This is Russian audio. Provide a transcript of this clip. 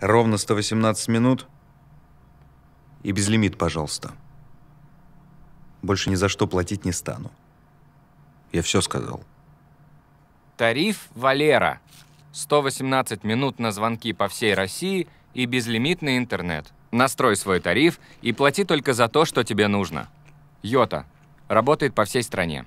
Ровно 118 минут и безлимит, пожалуйста. Больше ни за что платить не стану. Я все сказал. Тариф Валера. 118 минут на звонки по всей России и безлимитный интернет. Настрой свой тариф и плати только за то, что тебе нужно. Йота. Работает по всей стране.